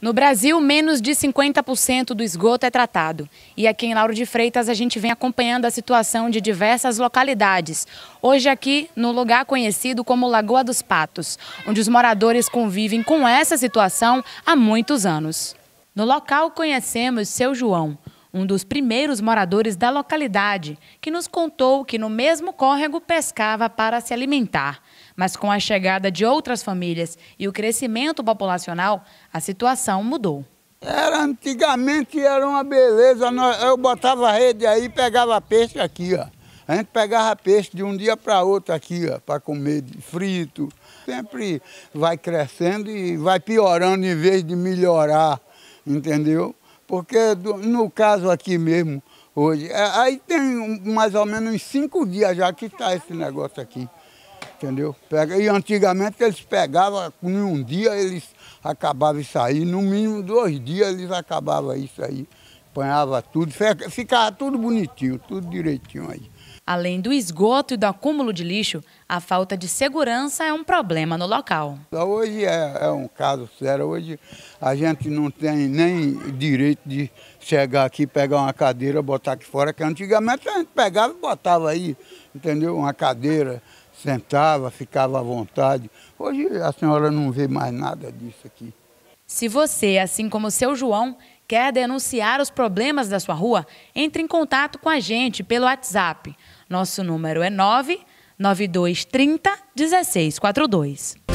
No Brasil, menos de 50% do esgoto é tratado. E aqui em Lauro de Freitas, a gente vem acompanhando a situação de diversas localidades. Hoje, aqui no lugar conhecido como Lagoa dos Patos, onde os moradores convivem com essa situação há muitos anos. No local, conhecemos seu João, um dos primeiros moradores da localidade, que nos contou que no mesmo córrego pescava para se alimentar. Mas com a chegada de outras famílias e o crescimento populacional, a situação mudou. Era antigamente era uma beleza, eu botava rede aí, pegava peixe aqui, ó. A gente pegava peixe de um dia para outro aqui, ó, para comer frito. Sempre vai crescendo e vai piorando em vez de melhorar, entendeu? Porque no caso aqui mesmo, hoje, é, aí tem mais ou menos uns cinco dias já que está esse negócio aqui. Entendeu? Pega, e antigamente eles pegavam, em um dia eles acabavam isso aí, no mínimo dois dias eles acabavam isso aí apanhava tudo, ficava tudo bonitinho, tudo direitinho aí. Além do esgoto e do acúmulo de lixo, a falta de segurança é um problema no local. Hoje é, é um caso sério. Hoje a gente não tem nem direito de chegar aqui, pegar uma cadeira, botar aqui fora, que antigamente a gente pegava e botava aí, entendeu? Uma cadeira, sentava, ficava à vontade. Hoje a senhora não vê mais nada disso aqui. Se você, assim como seu João, Quer denunciar os problemas da sua rua? Entre em contato com a gente pelo WhatsApp. Nosso número é 99230 1642.